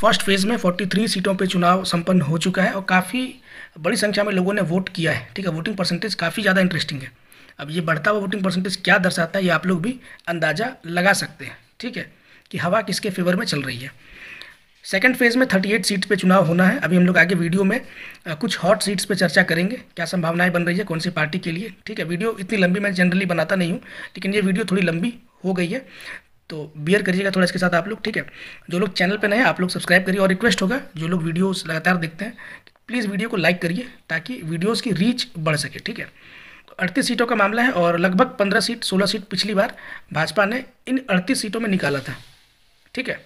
first phase में 43 सीटों पे चुनाव संपन्न हो चुका है और काफ़ी बड़ी संख्या में लोगों ने वोट किया है ठीक है वोटिंग परसेंटेज काफ़ी ज़्यादा इंटरेस्टिंग है अब ये बढ़ता हुआ वोटिंग परसेंटेज क्या दर्शाता है ये आप लोग भी अंदाज़ा लगा सकते हैं ठीक है कि हवा किसके फेवर में चल रही है सेकेंड फेज़ में 38 सीट पे चुनाव होना है अभी हम लोग आगे वीडियो में कुछ हॉट सीट्स पे चर्चा करेंगे क्या संभावनाएं बन रही है कौन सी पार्टी के लिए ठीक है वीडियो इतनी लंबी मैं जनरली बनाता नहीं हूँ लेकिन ये वीडियो थोड़ी लंबी हो गई है तो बियर करिएगा थोड़ा इसके साथ आप लोग ठीक है जो लोग चैनल पे नए आप लोग सब्सक्राइब करिए और रिक्वेस्ट होगा जो लोग वीडियोस लगातार देखते हैं प्लीज़ वीडियो को लाइक करिए ताकि वीडियोस की रीच बढ़ सके ठीक है तो अड़तीस सीटों का मामला है और लगभग पंद्रह सीट सोलह सीट पिछली बार भाजपा ने इन अड़तीस सीटों में निकाला था ठीक है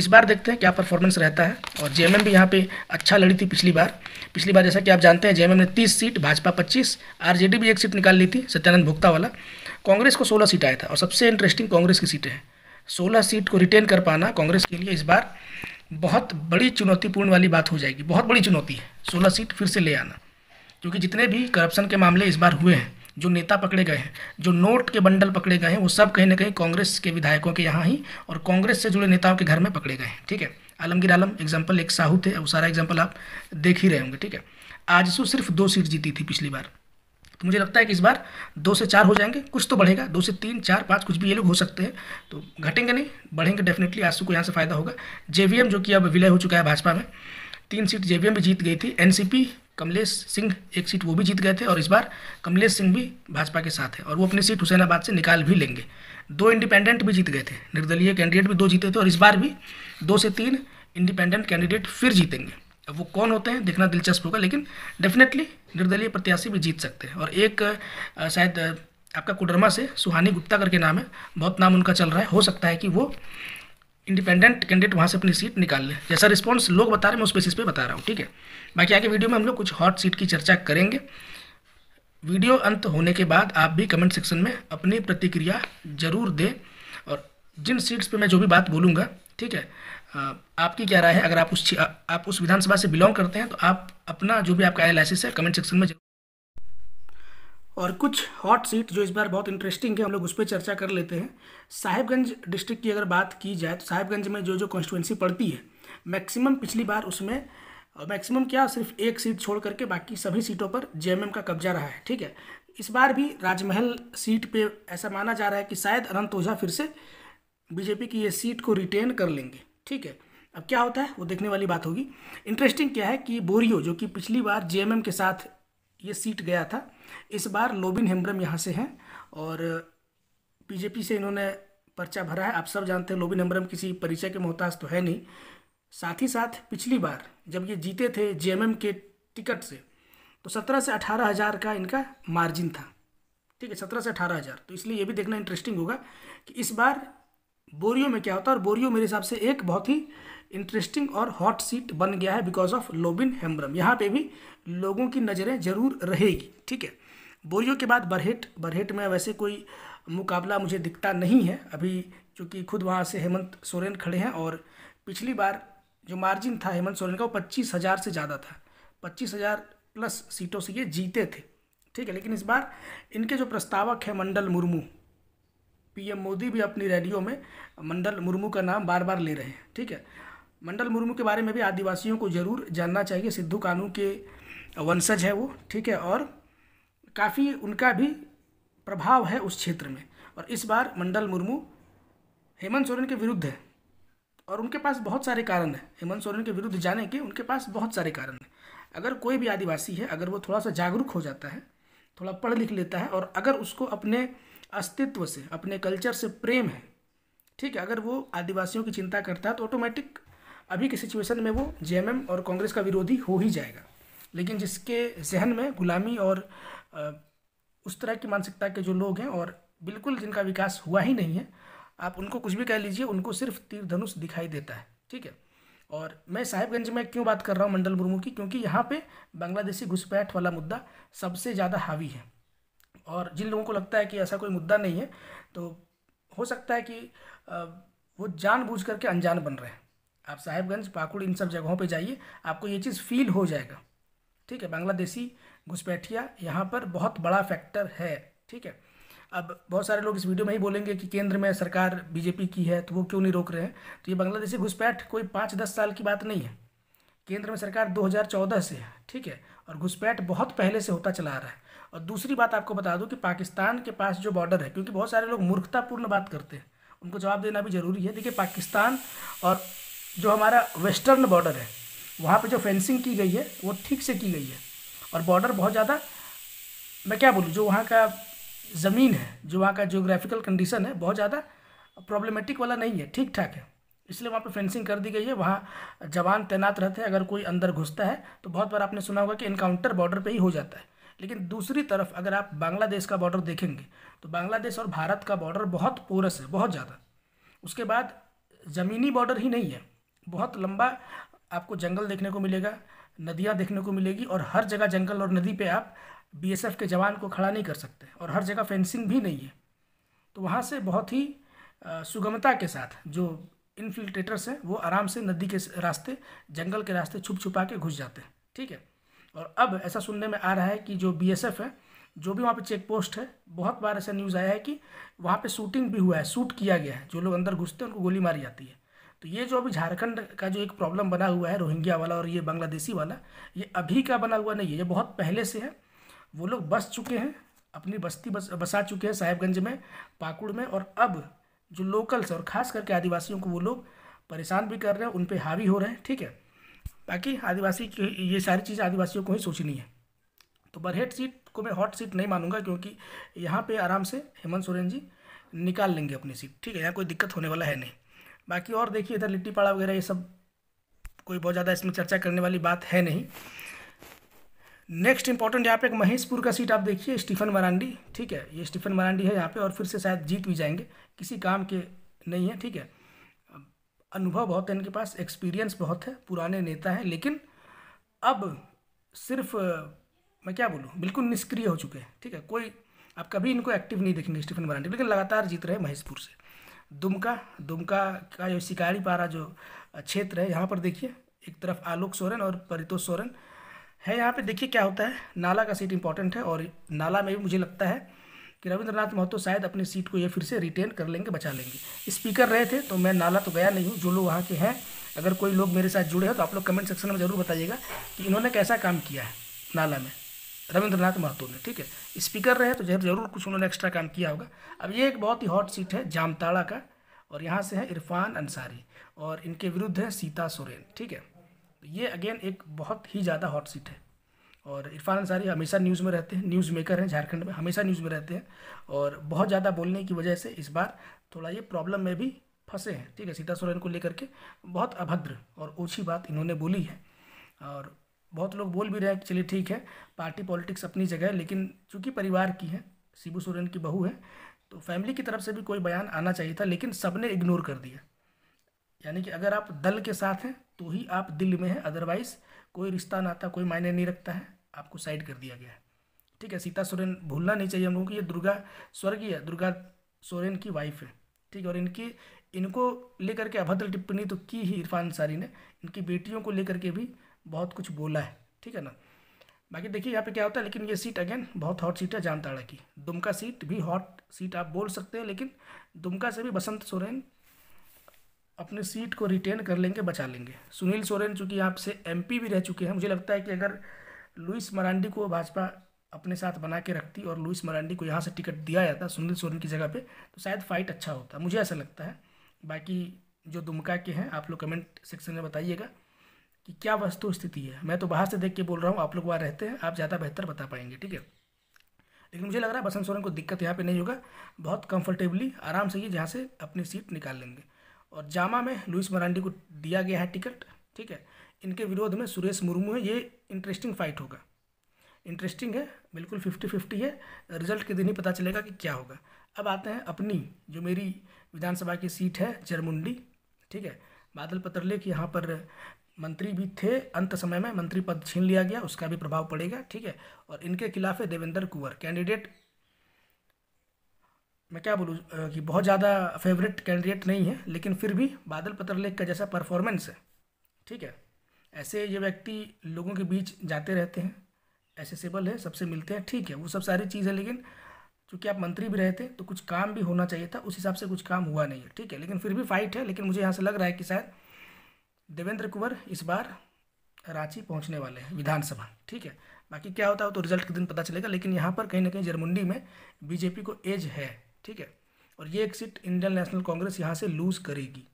इस बार देखते हैं क्या परफॉर्मेंस रहता है और जेएमएम भी यहाँ पे अच्छा लड़ी थी पिछली बार पिछली बार जैसा कि आप जानते हैं जेएमएम ने तीस सीट भाजपा पच्चीस आर भी एक सीट निकाल ली थी सत्यानंद भोक्ता वाला कांग्रेस को सोलह सीट आया था और सबसे इंटरेस्टिंग कांग्रेस की सीटें हैं सोलह सीट को रिटेन कर पाना कांग्रेस के लिए इस बार बहुत बड़ी चुनौतीपूर्ण वाली बात हो जाएगी बहुत बड़ी चुनौती है सोलह सीट फिर से ले आना क्योंकि जितने भी करप्शन के मामले इस बार हुए हैं जो नेता पकड़े गए हैं जो नोट के बंडल पकड़े गए हैं वो सब कहीं ना कहीं कांग्रेस के विधायकों के यहाँ ही और कांग्रेस से जुड़े नेताओं के घर में पकड़े गए हैं ठीक है आलमगीर आलम एग्जाम्पल एक साहू थे वो सारा एग्जाम्पल आप देख ही रहे होंगे ठीक है आजसू सिर्फ दो सीट जीती थी पिछली बार तो मुझे लगता है कि इस बार दो से चार हो जाएंगे कुछ तो बढ़ेगा दो से तीन चार पाँच कुछ भी ये लोग हो सकते हैं तो घटेंगे नहीं बढ़ेंगे डेफिनेटली आज को यहाँ से फ़ायदा होगा जे जो कि अब विलय हो चुका है भाजपा में तीन सीट जे भी जीत गई थी एन कमलेश सिंह एक सीट वो भी जीत गए थे और इस बार कमलेश सिंह भी भाजपा के साथ है और वो अपनी सीट हुसैनाबाद से निकाल भी लेंगे दो इंडिपेंडेंट भी जीत गए थे निर्दलीय कैंडिडेट भी दो जीते थे और इस बार भी दो से तीन इंडिपेंडेंट कैंडिडेट फिर जीतेंगे वो कौन होते हैं देखना दिलचस्प होगा लेकिन डेफिनेटली निर्दलीय प्रत्याशी भी जीत सकते हैं और एक शायद आपका कुडरमा से सुहानी गुप्ता करके नाम है बहुत नाम उनका चल रहा है हो सकता है कि वो इंडिपेंडेंट कैंडिडेट वहाँ से अपनी सीट निकाल लें जैसा रिस्पॉन्स लोग बता रहे हैं मैं उस बेसिस पे बता रहा हूँ ठीक है बाकी आगे वीडियो में हम लोग कुछ हॉट सीट की चर्चा करेंगे वीडियो अंत होने के बाद आप भी कमेंट सेक्शन में अपनी प्रतिक्रिया जरूर दें और जिन सीट्स पे मैं जो भी बात बोलूँगा ठीक है आपकी क्या राय है अगर आप उस आप उस विधानसभा से बिलोंग करते हैं तो आप अपना जो भी आपका एनालिसिस है कमेंट सेक्शन में और कुछ हॉट सीट जो इस बार बहुत इंटरेस्टिंग है हम लोग उस पर चर्चा कर लेते हैं साहिबगंज डिस्ट्रिक्ट की अगर बात की जाए तो साहिबगंज में जो जो कॉन्स्टिट्यूंसी पड़ती है मैक्सिमम पिछली बार उसमें मैक्सिमम क्या सिर्फ एक सीट छोड़ करके बाकी सभी सीटों पर जेएमएम का कब्जा रहा है ठीक है इस बार भी राजमहल सीट पे ऐसा माना जा रहा है कि शायद अनंत ओझा फिर से बीजेपी की ये सीट को रिटेन कर लेंगे ठीक है अब क्या होता है वो देखने वाली बात होगी इंटरेस्टिंग क्या है कि बोरियो जो कि पिछली बार जेएमएम के साथ ये सीट गया था इस बार लोबिन हेम्ब्रम यहाँ से हैं और बीजेपी से इन्होंने पर्चा भरा है आप सब जानते हैं लोबिन हेम्ब्रम किसी परिचय के मोहताज तो है नहीं साथ ही साथ पिछली बार जब ये जीते थे जे के टिकट से तो सत्रह से अठारह हज़ार का इनका मार्जिन था ठीक है सत्रह से अठारह हज़ार तो इसलिए ये भी देखना इंटरेस्टिंग होगा कि इस बार बोरियो में क्या होता है और बोरियो मेरे हिसाब से एक बहुत ही इंटरेस्टिंग और हॉट सीट बन गया है बिकॉज ऑफ लोबिन हेम्ब्रम यहाँ पे भी लोगों की नज़रें जरूर रहेगी ठीक है बोरियो के बाद बरहेट बरहेट में वैसे कोई मुकाबला मुझे दिखता नहीं है अभी क्योंकि खुद वहाँ से हेमंत सोरेन खड़े हैं और पिछली बार जो मार्जिन था हेमंत सोरेन का वो पच्चीस हज़ार से ज़्यादा था पच्चीस हज़ार प्लस सीटों से ये जीते थे ठीक है लेकिन इस बार इनके जो प्रस्तावक हैं मंडल मुर्मू पीएम मोदी भी अपनी रैलियों में मंडल मुर्मू का नाम बार बार ले रहे हैं ठीक है मंडल मुर्मू के बारे में भी आदिवासियों को ज़रूर जानना चाहिए सिद्धू कानू के वंशज है वो ठीक है और काफ़ी उनका भी प्रभाव है उस क्षेत्र में और इस बार मंडल मुर्मू हेमंत सोरेन के विरुद्ध है और उनके पास बहुत सारे कारण हैं हेमंत सोरेन के विरुद्ध जाने के उनके पास बहुत सारे कारण हैं अगर कोई भी आदिवासी है अगर वो थोड़ा सा जागरूक हो जाता है थोड़ा पढ़ लिख लेता है और अगर उसको अपने अस्तित्व से अपने कल्चर से प्रेम है ठीक है अगर वो आदिवासियों की चिंता करता है तो ऑटोमेटिक अभी की सिचुएशन में वो जे और कांग्रेस का विरोधी हो ही जाएगा लेकिन जिसके जहन में गुलामी और उस तरह की मानसिकता के जो लोग हैं और बिल्कुल जिनका विकास हुआ ही नहीं है आप उनको कुछ भी कह लीजिए उनको सिर्फ तीर धनुष दिखाई देता है ठीक है और मैं साहिबगंज में क्यों बात कर रहा हूँ मंडल मुर्मू की क्योंकि यहाँ पे बांग्लादेशी घुसपैठ वाला मुद्दा सबसे ज़्यादा हावी है और जिन लोगों को लगता है कि ऐसा कोई मुद्दा नहीं है तो हो सकता है कि वो जानबूझ करके अनजान बन रहे हैं आप साहेबगंज पाकुड़ इन सब जगहों पे जाइए आपको ये चीज़ फील हो जाएगा ठीक है बांग्लादेशी घुसपैठिया यहाँ पर बहुत बड़ा फैक्टर है ठीक है अब बहुत सारे लोग इस वीडियो में ही बोलेंगे कि केंद्र में सरकार बीजेपी की है तो वो क्यों नहीं रोक रहे हैं तो ये बांग्लादेशी घुसपैठ कोई पाँच दस साल की बात नहीं है केंद्र में सरकार 2014 से है ठीक है और घुसपैठ बहुत पहले से होता चला आ रहा है और दूसरी बात आपको बता दूं कि पाकिस्तान के पास जो बॉर्डर है क्योंकि बहुत सारे लोग मूर्खतापूर्ण बात करते हैं उनको जवाब देना भी ज़रूरी है देखिए पाकिस्तान और जो हमारा वेस्टर्न बॉर्डर है वहाँ पर जो फेंसिंग की गई है वो ठीक से की गई है और बॉर्डर बहुत ज़्यादा मैं क्या बोलूँ जो वहाँ का ज़मीन है जो वहाँ का जोग्राफिकल कंडीशन है बहुत ज़्यादा प्रॉब्लमेटिक वाला नहीं है ठीक ठाक है इसलिए वहाँ पे फेंसिंग कर दी गई है वहाँ जवान तैनात रहते हैं अगर कोई अंदर घुसता है तो बहुत बार आपने सुना होगा कि इनकाउंटर बॉर्डर पर ही हो जाता है लेकिन दूसरी तरफ अगर आप बांग्लादेश का बॉर्डर देखेंगे तो बांग्लादेश और भारत का बॉर्डर बहुत पोरस है बहुत ज़्यादा उसके बाद ज़मीनी बॉर्डर ही नहीं है बहुत लंबा आपको जंगल देखने को मिलेगा नदियाँ देखने को मिलेगी और हर जगह जंगल और नदी पे आप बीएसएफ के जवान को खड़ा नहीं कर सकते और हर जगह फेंसिंग भी नहीं है तो वहाँ से बहुत ही सुगमता के साथ जो इनफिल्ट्रेटर्स हैं वो आराम से नदी के रास्ते जंगल के रास्ते छुप छुपा के घुस जाते हैं ठीक है और अब ऐसा सुनने में आ रहा है कि जो बी है जो भी वहाँ पे चेक पोस्ट है बहुत बार ऐसा न्यूज़ आया है कि वहाँ पे शूटिंग भी हुआ है शूट किया गया है जो लोग अंदर घुसते हैं उनको गोली मारी जाती है तो ये जो अभी झारखंड का जो एक प्रॉब्लम बना हुआ है रोहिंग्या वाला और ये बांग्लादेशी वाला ये अभी का बना हुआ नहीं है ये बहुत पहले से है वो लोग बस चुके हैं अपनी बस्ती बस बसा चुके हैं साहेबगंज में पाकुड़ में और अब जो लोकल्स और ख़ास करके आदिवासियों को वो लोग परेशान भी कर रहे हैं उन पर हावी हो रहे हैं ठीक है बाकी आदिवासी ये सारी चीज़ आदिवासियों को ही सोचनी है तो बरहेट सीट को मैं हॉट सीट नहीं मानूंगा क्योंकि यहाँ पे आराम से हेमंत सोरेन जी निकाल लेंगे अपनी सीट ठीक है यहाँ कोई दिक्कत होने वाला है नहीं बाकी और देखिए इधर लिट्टी पाड़ा वगैरह ये सब कोई बहुत ज़्यादा इसमें चर्चा करने वाली बात है नहीं नेक्स्ट इंपॉर्टेंट यहाँ पे एक महेशपुर का सीट आप देखिए स्टीफन मरांडी ठीक है ये स्टीफन मरांडी है यहाँ पे और फिर से शायद जीत भी जाएंगे किसी काम के नहीं है ठीक है अनुभव बहुत है इनके पास एक्सपीरियंस बहुत है पुराने नेता हैं लेकिन अब सिर्फ मैं क्या बोलूँ बिल्कुल निष्क्रिय हो चुके हैं ठीक है कोई आप कभी इनको एक्टिव नहीं देखेंगे स्टीफन मरांडी लेकिन लगातार जीत रहे महेशपुर से दुमका दुमका का जो शिकारी पारा जो क्षेत्र है यहाँ पर देखिए एक तरफ आलोक सोरेन और परितोष सोरेन है यहाँ पे देखिए क्या होता है नाला का सीट इंपॉर्टेंट है और नाला में भी मुझे लगता है कि रविंद्रनाथ महतो शायद अपनी सीट को ये फिर से रिटेन कर लेंगे बचा लेंगे स्पीकर रहे थे तो मैं नाला तो गया नहीं हूँ जो लोग वहाँ के हैं अगर कोई लोग मेरे साथ जुड़े हो तो आप लोग कमेंट सेक्शन में ज़रूर बताइएगा कि इन्होंने कैसा काम किया है नाला में रविंद्रनाथ महतो ने ठीक है स्पीकर रहे तो जरूर कुछ उन्होंने एक्स्ट्रा काम किया होगा अब ये एक बहुत ही हॉट सीट है जामताड़ा का और यहाँ से है इरफान अंसारी और इनके विरुद्ध है सीता सोरेन ठीक है ये अगेन एक बहुत ही ज़्यादा हॉट सीट है और इरफान अंसारी हमेशा न्यूज़ में रहते हैं न्यूज़ मेकर हैं झारखंड में हमेशा न्यूज़ में रहते हैं और बहुत ज़्यादा बोलने की वजह से इस बार थोड़ा ये प्रॉब्लम में भी फंसे हैं ठीक है सीता सोरेन को लेकर के बहुत अभद्र और ओछी बात इन्होंने बोली है और बहुत लोग बोल भी रहे हैं कि चलिए ठीक है पार्टी पॉलिटिक्स अपनी जगह है लेकिन चूँकि परिवार की है शिबू सोरेन की बहू है तो फैमिली की तरफ से भी कोई बयान आना चाहिए था लेकिन सब ने इग्नोर कर दिया यानी कि अगर आप दल के साथ हैं तो ही आप दिल में हैं अदरवाइज़ कोई रिश्ता नाता कोई मायने नहीं रखता है आपको साइड कर दिया गया है ठीक है सीता सोरेन भूलना नहीं चाहिए हम लोगों को ये दुर्गा स्वर्गीय दुर्गा सोरेन की वाइफ है ठीक है और इनकी इनको लेकर के अभद्र टिप्पणी तो की ही इरफान अंसारी ने इनकी बेटियों को लेकर के भी बहुत कुछ बोला है ठीक है ना बाकी देखिए यहाँ पे क्या होता है लेकिन ये सीट अगेन बहुत हॉट सीट है जामताड़ा की दुमका सीट भी हॉट सीट आप बोल सकते हैं लेकिन दुमका से भी बसंत सोरेन अपने सीट को रिटेन कर लेंगे बचा लेंगे सुनील सोरेन चूँकि आपसे एम पी भी रह चुके हैं मुझे लगता है कि अगर लुइस मरांडी को भाजपा अपने साथ बना के रखती और लुइस मरांडी को यहाँ से टिकट दिया जाता सुनील सोरेन की जगह पे तो शायद फाइट अच्छा होता मुझे ऐसा लगता है बाकी जो दुमका के हैं आप लोग कमेंट सेक्शन में बताइएगा कि क्या वस्तु स्थिति है मैं तो बाहर से देख के बोल रहा हूँ आप लोग वहाँ रहते हैं आप ज़्यादा बेहतर बता पाएंगे ठीक है लेकिन मुझे लग रहा है बसंत सोरेन को दिक्कत यहाँ पे नहीं होगा बहुत कंफर्टेबली आराम से ये जहाँ से अपनी सीट निकाल लेंगे और जामा में लुइस मरांडी को दिया गया है टिकट ठीक है इनके विरोध में सुरेश मुर्मू है ये इंटरेस्टिंग फाइट होगा इंटरेस्टिंग है बिल्कुल फिफ्टी फिफ्टी है रिजल्ट के दिन ही पता चलेगा कि क्या होगा अब आते हैं अपनी जो मेरी विधानसभा की सीट है चरमुंडी ठीक है बादल पत्रलेख यहाँ पर मंत्री भी थे अंत समय में मंत्री पद छीन लिया गया उसका भी प्रभाव पड़ेगा ठीक है और इनके खिलाफ है देवेंद्र कुंवर कैंडिडेट मैं क्या बोलूँ कि बहुत ज़्यादा फेवरेट कैंडिडेट नहीं है लेकिन फिर भी बादल पत्रलेख का जैसा परफॉर्मेंस है ठीक है ऐसे ये व्यक्ति लोगों के बीच जाते रहते हैं एसेसेबल है सबसे मिलते हैं ठीक है वो सब सारी चीज़ है लेकिन चूँकि आप मंत्री भी रहे थे तो कुछ काम भी होना चाहिए था उस हिसाब से कुछ काम हुआ नहीं है ठीक है लेकिन फिर भी फाइट है लेकिन मुझे यहाँ से लग रहा है कि शायद देवेंद्र कुंवर इस बार रांची पहुँचने वाले हैं विधानसभा ठीक है बाकी क्या होता है तो रिजल्ट के दिन पता चलेगा लेकिन यहाँ पर कहीं ना कहीं जरमुंडी में बीजेपी को एज है ठीक है और ये एक सीट इंडियन नेशनल कांग्रेस यहाँ से लूज़ करेगी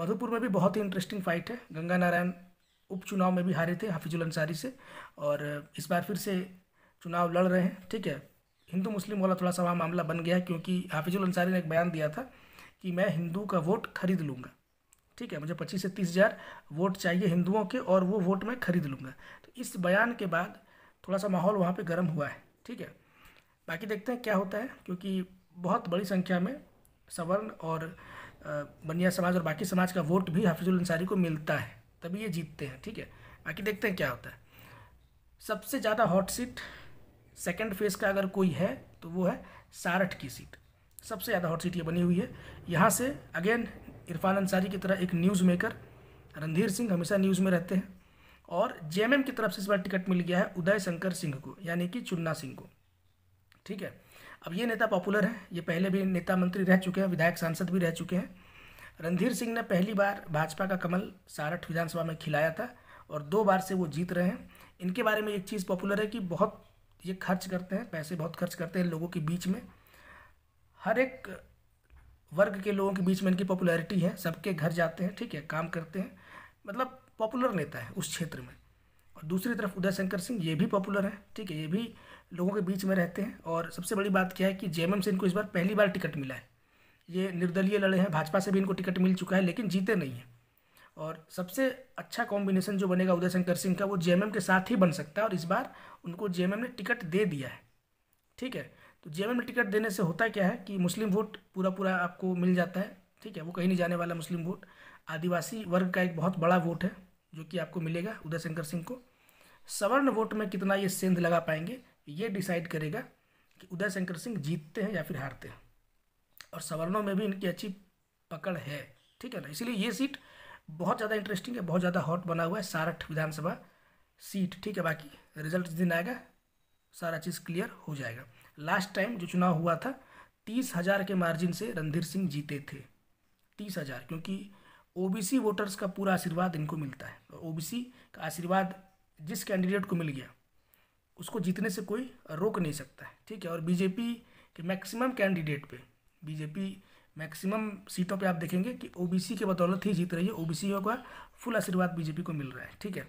मधुपुर में भी बहुत ही इंटरेस्टिंग फाइट है गंगा नारायण उपचुनाव में भी हारे थे हाफिजुल अंसारी से और इस बार फिर से चुनाव लड़ रहे हैं ठीक है हिंदू मुस्लिम वाला थोड़ा सा वहाँ मामला बन गया है क्योंकि हाफिजुल अंसारी ने एक बयान दिया था कि मैं हिंदू का वोट खरीद लूँगा ठीक है मुझे पच्चीस से तीस हज़ार वोट चाहिए हिंदुओं के और वो वोट मैं खरीद लूँगा तो इस बयान के बाद थोड़ा सा माहौल वहाँ पर गर्म हुआ है ठीक है बाकी देखते हैं क्या होता है क्योंकि बहुत बड़ी संख्या में सवर्ण और बनिया समाज और बाकी समाज का वोट भी हाफिजुल अंसारी को मिलता है तभी ये जीतते हैं ठीक है बाकी देखते हैं क्या होता है सबसे ज़्यादा हॉट सीट सेकेंड फेज का अगर कोई है तो वो है सारठ की सीट सबसे ज़्यादा हॉट सीट ये बनी हुई है यहाँ से अगेन इरफान अंसारी की तरह एक न्यूज़ मेकर रणधीर सिंह हमेशा न्यूज़ में रहते हैं और जे की तरफ से इस बार टिकट मिल गया है उदय शंकर सिंह को यानी कि चुन्ना सिंह को ठीक है अब ये नेता पॉपुलर हैं ये पहले भी नेता मंत्री रह चुके हैं विधायक सांसद भी रह चुके हैं रणधीर सिंह ने पहली बार भाजपा का कमल सारठ विधानसभा में खिलाया था और दो बार से वो जीत रहे हैं इनके बारे में एक चीज़ पॉपुलर है कि बहुत ये खर्च करते हैं पैसे बहुत खर्च करते हैं लोगों के बीच में हर एक वर्ग के लोगों के बीच में इनकी पॉपुलैरिटी है सबके घर जाते हैं ठीक है काम करते हैं मतलब पॉपुलर नेता है उस क्षेत्र में और दूसरी तरफ उदय शंकर सिंह ये भी पॉपुलर है ठीक है ये भी लोगों के बीच में रहते हैं और सबसे बड़ी बात क्या है कि जे एम से इनको इस बार पहली बार टिकट मिला है ये निर्दलीय लड़े हैं भाजपा से भी इनको टिकट मिल चुका है लेकिन जीते नहीं हैं और सबसे अच्छा कॉम्बिनेशन जो बनेगा उदय शंकर सिंह का वो जे के साथ ही बन सकता है और इस बार उनको जे ने टिकट दे दिया है ठीक है तो जे में टिकट देने से होता क्या है कि मुस्लिम वोट पूरा पूरा आपको मिल जाता है ठीक है वो कहीं नहीं जाने वाला मुस्लिम वोट आदिवासी वर्ग का एक बहुत बड़ा वोट है जो कि आपको मिलेगा उदय शंकर सिंह को सवर्ण वोट में कितना ये सेंध लगा पाएंगे ये डिसाइड करेगा कि उदय शंकर सिंह जीतते हैं या फिर हारते हैं और सवर्णों में भी इनकी अच्छी पकड़ है ठीक है ना इसलिए ये सीट बहुत ज़्यादा इंटरेस्टिंग है बहुत ज़्यादा हॉट बना हुआ है सारठ विधानसभा सीट ठीक है बाकी रिजल्ट जिस दिन आएगा सारा चीज़ क्लियर हो जाएगा लास्ट टाइम जो चुनाव हुआ था तीस हज़ार के मार्जिन से रणधीर सिंह जीते थे तीस हज़ार क्योंकि ओबीसी वोटर्स का पूरा आशीर्वाद इनको मिलता है ओबीसी का आशीर्वाद जिस कैंडिडेट को मिल गया उसको जीतने से कोई रोक नहीं सकता है ठीक है और बीजेपी के मैक्सिमम कैंडिडेट पे बीजेपी मैक्सिमम सीटों पे आप देखेंगे कि ओबीसी के बदौलत ही जीत रही है ओबीसी का फुल आशीर्वाद बीजेपी को मिल रहा है ठीक है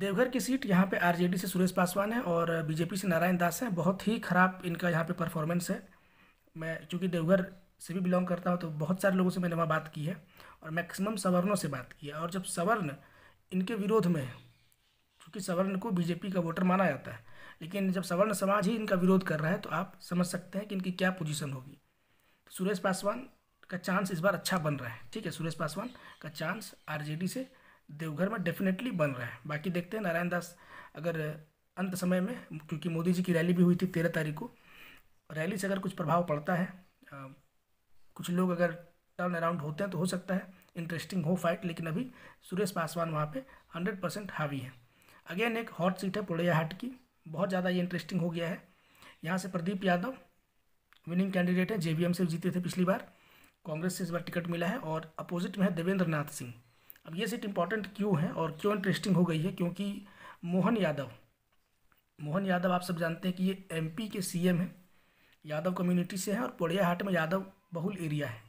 देवघर की सीट यहाँ पे आरजेडी से सुरेश पासवान है और बीजेपी से नारायण दास है बहुत ही ख़राब इनका यहाँ पे परफॉर्मेंस है मैं चूँकि देवघर से भी बिलोंग करता हूँ तो बहुत सारे लोगों से मैंने वहाँ बात की है और मैक्सिमम सवर्णों से बात की है और जब सवर्ण इनके विरोध में है चूँकि सवर्ण को बीजेपी का वोटर माना जाता है लेकिन जब सवर्ण समाज ही इनका विरोध कर रहा है तो आप समझ सकते हैं कि इनकी क्या पोजीशन होगी तो सुरेश पासवान का चांस इस बार अच्छा बन रहा है ठीक है सुरेश पासवान का चांस आर से देवघर में डेफिनेटली बन रहा है बाकी देखते हैं नारायण दास अगर अंत समय में क्योंकि मोदी जी की रैली भी हुई थी तेरह तारीख को रैली से अगर कुछ प्रभाव पड़ता है आ, कुछ लोग अगर टर्न अराउंड होते हैं तो हो सकता है इंटरेस्टिंग हो फाइट लेकिन अभी सुरेश पासवान वहाँ पे हंड्रेड परसेंट हावी है अगेन एक हॉट सीट है पुड़ैया हाट की बहुत ज़्यादा ये इंटरेस्टिंग हो गया है यहाँ से प्रदीप यादव विनिंग कैंडिडेट हैं जेवीएम से जीते थे पिछली बार कांग्रेस से इस बार टिकट मिला है और अपोजिट में है देवेंद्र नाथ सिंह अब ये सीट इंपॉर्टेंट क्यों है और क्यों इंटरेस्टिंग हो गई है क्योंकि मोहन यादव मोहन यादव आप सब जानते हैं कि ये एम के सी एम यादव कम्युनिटी से हैं और पोड़ियाहाट में यादव बहुल एरिया है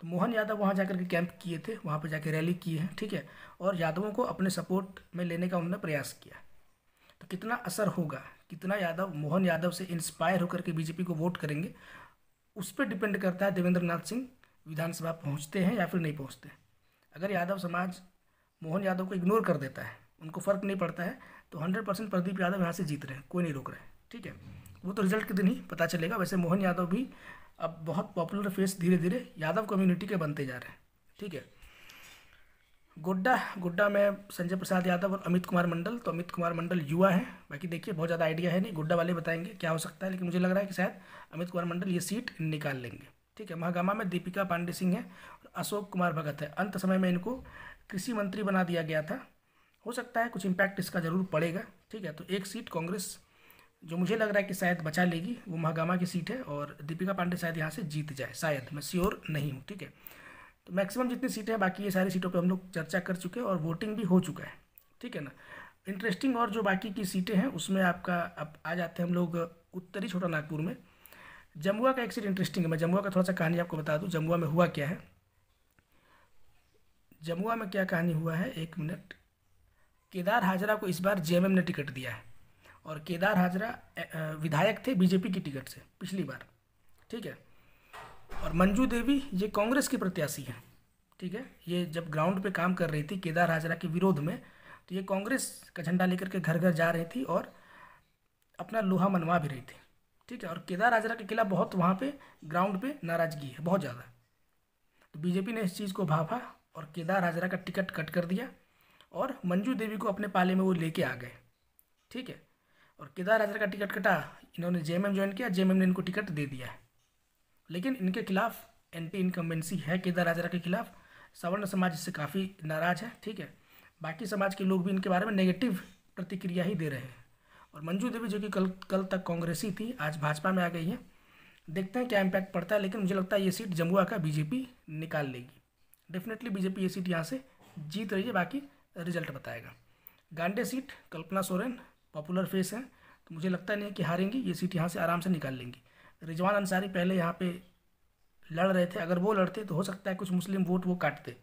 तो मोहन यादव वहाँ जाकर के कैंप किए थे वहाँ पर जाके रैली किए हैं ठीक है और यादवों को अपने सपोर्ट में लेने का उन्होंने प्रयास किया तो कितना असर होगा कितना यादव मोहन यादव से इंस्पायर होकर के बीजेपी को वोट करेंगे उस पर डिपेंड करता है देवेंद्र नाथ सिंह विधानसभा पहुंचते हैं या फिर नहीं पहुंचते अगर यादव समाज मोहन यादव को इग्नोर कर देता है उनको फ़र्क नहीं पड़ता है तो हंड्रेड परसेंट प्रदीप यादव यहाँ से जीत रहे हैं कोई नहीं रोक रहे हैं ठीक है वो तो रिजल्ट के दिन ही पता चलेगा वैसे मोहन यादव भी अब बहुत पॉपुलर फेस धीरे धीरे यादव कम्युनिटी के बनते जा रहे हैं ठीक है गोड्डा गोड्डा में संजय प्रसाद यादव और अमित कुमार मंडल तो अमित कुमार मंडल युवा है बाकी देखिए बहुत ज़्यादा आइडिया है नहीं गोड्डा वाले बताएंगे क्या हो सकता है लेकिन मुझे लग रहा है कि शायद अमित कुमार मंडल ये सीट निकाल लेंगे ठीक है महागामा में दीपिका पांडे सिंह है और अशोक कुमार भगत है अंत समय में इनको कृषि मंत्री बना दिया गया था हो सकता है कुछ इम्पैक्ट इसका ज़रूर पड़ेगा ठीक है तो एक सीट कांग्रेस जो मुझे लग रहा है कि शायद बचा लेगी वो महागामा की सीट है और दीपिका पांडे शायद यहाँ से जीत जाए शायद मैं श्योर नहीं हूँ ठीक है तो मैक्सिमम जितनी सीटें हैं बाकी ये सारी सीटों पे हम लोग चर्चा कर चुके हैं और वोटिंग भी हो चुका है ठीक है ना इंटरेस्टिंग और जो बाकी की सीटें हैं उसमें आपका अब आ जाते हैं हम लोग उत्तरी छोटा नागपुर में जमुआ का एक सीट इंटरेस्टिंग है मैं जमुआ का थोड़ा सा कहानी आपको बता दूँ जमुआ में हुआ क्या है जमुआ में क्या कहानी हुआ है एक मिनट केदार हाजरा को इस बार जे ने टिकट दिया है और केदार हाजरा विधायक थे बीजेपी की टिकट से पिछली बार ठीक है और मंजू देवी ये कांग्रेस की प्रत्याशी हैं ठीक है ये जब ग्राउंड पे काम कर रही थी केदार हाजरा के विरोध में तो ये कांग्रेस का झंडा लेकर के घर घर जा रही थी और अपना लोहा मनवा भी रही थी ठीक है और केदार हाजरा के किला बहुत वहाँ पर ग्राउंड पर नाराज़गी है बहुत ज़्यादा तो बीजेपी ने इस चीज़ को भापा और केदार हाजरा का टिकट कट कर दिया और मंजू देवी को अपने पाले में वो लेके आ गए ठीक है और केदार हाजरा का टिकट कटा इन्होंने जेएमएम ज्वाइन किया जेएमएम ने इनको टिकट दे दिया है लेकिन इनके खिलाफ एंटी इनकम्बेंसी है केदार राजा के खिलाफ सवर्ण समाज इससे काफ़ी नाराज है ठीक है बाकी समाज के लोग भी इनके बारे में नेगेटिव प्रतिक्रिया ही दे रहे हैं और मंजू देवी जो कि कल कल तक कांग्रेसी थी आज भाजपा में आ गई है देखते हैं क्या इम्पैक्ट पड़ता है लेकिन मुझे लगता है ये सीट जमुआ का बीजेपी निकाल लेगी डेफिनेटली बीजेपी ये सीट यहाँ से जीत रही है बाकी रिजल्ट बताएगा Gandey seat Kalpana Soren popular face हैं तो मुझे लगता नहीं है कि हारेंगी ये सीट यहाँ से आराम से निकाल लेंगी रिजवान अंसारी पहले यहाँ पे लड़ रहे थे अगर वो लड़ते तो हो सकता है कुछ मुस्लिम वोट वो काटते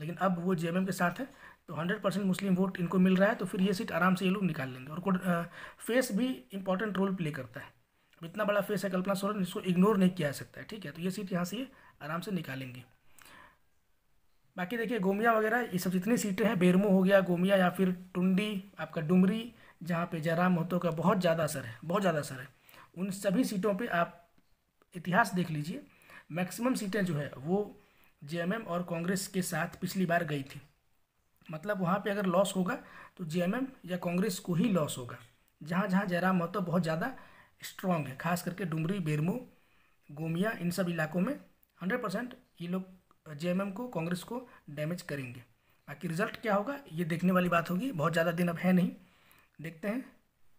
लेकिन अब वो जे के साथ है तो हंड्रेड परसेंट मुस्लिम वोट इनको मिल रहा है तो फिर ये सीट आराम से ये लोग निकाल लेंगे और फेस भी इंपॉर्टेंट रोल प्ले करता है अब इतना बड़ा फेस है कल्पना सोरेन इसको इग्नोर नहीं किया जा सकता है ठीक है तो ये सीट यहाँ से ये आराम से निकालेंगे बाकी देखिए गोमिया वगैरह ये सब जितनी सीटें हैं बेरमो हो गया गोमिया या फिर टुंडी आपका डुमरी जहाँ पे जयराम महतो का बहुत ज़्यादा असर है बहुत ज़्यादा असर है उन सभी सीटों पर आप इतिहास देख लीजिए मैक्सिमम सीटें जो है वो जेएमएम और कांग्रेस के साथ पिछली बार गई थी मतलब वहाँ पे अगर लॉस होगा तो जेएमएम या कांग्रेस को ही लॉस होगा जहाँ जहाँ जयराम महतो बहुत ज़्यादा स्ट्रांग है खास करके डुमरी बेरमो गोमिया इन सब इलाकों में हंड्रेड परसेंट ये लोग जे को कांग्रेस को डैमेज करेंगे बाकी रिजल्ट क्या होगा ये देखने वाली बात होगी बहुत ज़्यादा दिन अब है नहीं देखते हैं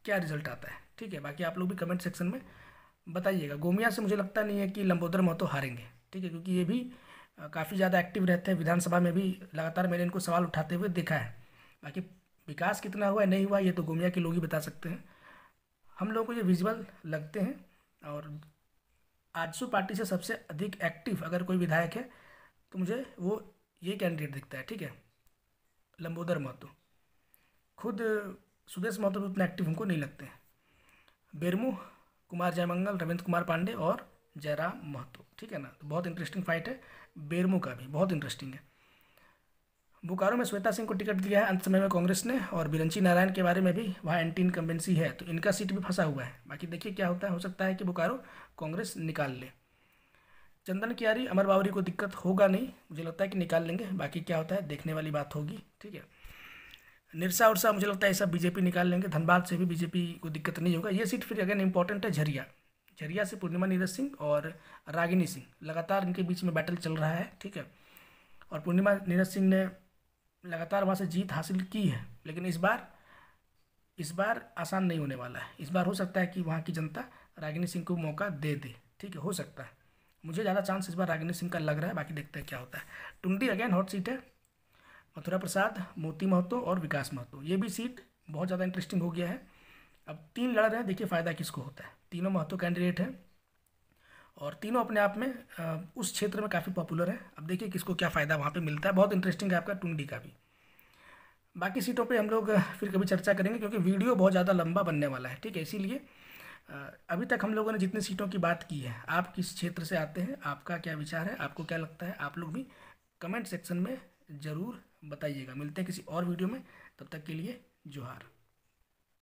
क्या रिजल्ट आता है ठीक है बाकी आप लोग भी कमेंट सेक्शन में बताइएगा गोमिया से मुझे लगता नहीं है कि लंबोदर महतो हारेंगे ठीक है क्योंकि ये भी काफ़ी ज़्यादा एक्टिव रहते हैं विधानसभा में भी लगातार मैंने इनको सवाल उठाते हुए देखा है बाकी विकास कितना हुआ है नहीं हुआ ये तो गोमिया के लोग ही बता सकते हैं हम लोगों को ये विजुअल लगते हैं और आजसू पार्टी से सबसे अधिक एक्टिव अगर कोई विधायक है तो मुझे वो ये कैंडिडेट दिखता है ठीक है लंबोदर महतो खुद सुदेश महतो भी उतना एक्टिव हमको नहीं लगते हैं बेरमू कुमार जयमंगल रविंद्र कुमार पांडे और जयराम महतो ठीक है ना तो बहुत इंटरेस्टिंग फाइट है बेरमो का भी बहुत इंटरेस्टिंग है बोकारो में श्वेता सिंह को टिकट दिया है अंत समय में कांग्रेस ने और बिरंची नारायण के बारे में भी वहाँ एंटी इनकम्बेंसी है तो इनका सीट भी फंसा हुआ है बाकी देखिए क्या होता है हो सकता है कि बोकारो कांग्रेस निकाल ले चंदन क्यारी अमर बावरी को दिक्कत होगा नहीं मुझे लगता है कि निकाल लेंगे बाकी क्या होता है देखने वाली बात होगी ठीक है निरसा उर्सा मुझे लगता है सब बीजेपी निकाल लेंगे धनबाद से भी बीजेपी को दिक्कत नहीं होगा ये सीट फिर अगेन इंपॉर्टेंट है झरिया झरिया से पूर्णिमा नीरज सिंह और रागिनी सिंह लगातार इनके बीच में बैटल चल रहा है ठीक है और पूर्णिमा नीरज सिंह ने लगातार वहाँ से जीत हासिल की है लेकिन इस बार इस बार आसान नहीं होने वाला है इस बार हो सकता है कि वहाँ की जनता रागिनी सिंह को मौका दे दे ठीक है हो सकता है मुझे ज़्यादा चांस इस बार रागिनी सिंह का लग रहा है बाकी देखते हैं क्या होता है टुंडी अगेन हॉट सीट है मथुरा प्रसाद मोती महतो और विकास महतो ये भी सीट बहुत ज़्यादा इंटरेस्टिंग हो गया है अब तीन लड़ रहे हैं देखिए फ़ायदा किसको होता है तीनों महतो कैंडिडेट हैं और तीनों अपने आप में उस क्षेत्र में काफ़ी पॉपुलर है अब देखिए किसको क्या फ़ायदा वहाँ पे मिलता है बहुत इंटरेस्टिंग है आपका टूंगडी का भी बाकी सीटों पे हम लोग फिर कभी चर्चा करेंगे क्योंकि वीडियो बहुत ज़्यादा लंबा बनने वाला है ठीक है इसीलिए अभी तक हम लोगों ने जितनी सीटों की बात की है आप किस क्षेत्र से आते हैं आपका क्या विचार है आपको क्या लगता है आप लोग भी कमेंट सेक्शन में ज़रूर बताइएगा मिलते हैं किसी और वीडियो में तब तक के लिए जोहार